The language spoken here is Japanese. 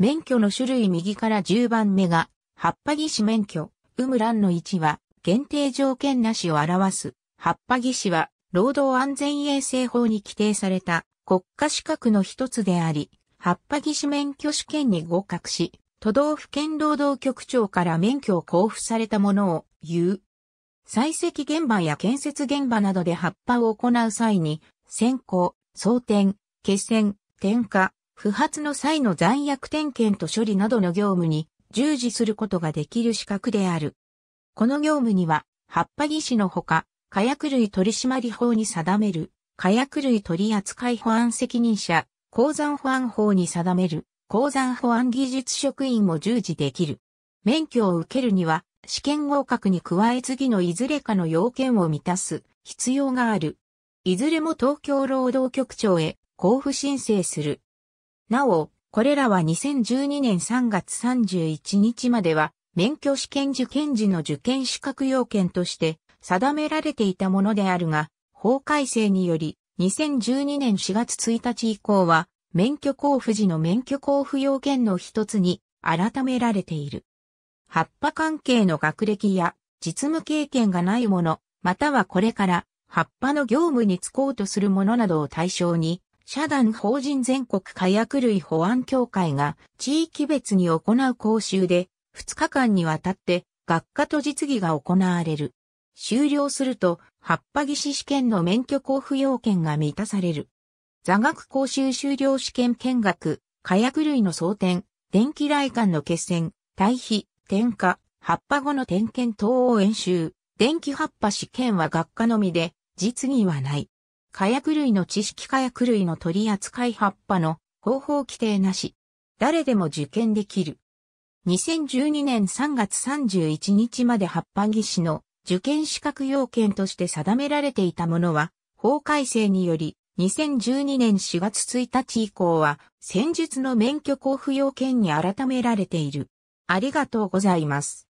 免許の種類右から10番目が、葉っぱ技師免許、有無欄の位置は、限定条件なしを表す。葉っぱ技師は、労働安全衛生法に規定された国家資格の一つであり、葉っぱ技師免許試験に合格し、都道府県労働局長から免許を交付されたものを言う。採石現場や建設現場などで葉っぱを行う際に、先行、装填、決戦、点火、不発の際の残薬点検と処理などの業務に従事することができる資格である。この業務には、葉っぱ技師のほか、火薬類取締法に定める、火薬類取扱保安責任者、鉱山保安法に定める、鉱山保安技術職員も従事できる。免許を受けるには、試験合格に加え次のいずれかの要件を満たす必要がある。いずれも東京労働局長へ交付申請する。なお、これらは2012年3月31日までは、免許試験受験時の受験資格要件として定められていたものであるが、法改正により、2012年4月1日以降は、免許交付時の免許交付要件の一つに改められている。葉っぱ関係の学歴や実務経験がないもの、またはこれから葉っぱの業務に就こうとするものなどを対象に、社団法人全国火薬類保安協会が地域別に行う講習で2日間にわたって学科と実技が行われる。終了すると、葉っぱ技師試験の免許交付要件が満たされる。座学講習終了試験見学、火薬類の装填、電気雷管の決戦、対比、点火、葉っぱ後の点検等を演習、電気葉っぱ試験は学科のみで、実技はない。火薬類の知識火薬類の取り扱い葉っぱの方法規定なし。誰でも受験できる。2012年3月31日まで葉っぱ技師の受験資格要件として定められていたものは、法改正により、2012年4月1日以降は、戦術の免許交付要件に改められている。ありがとうございます。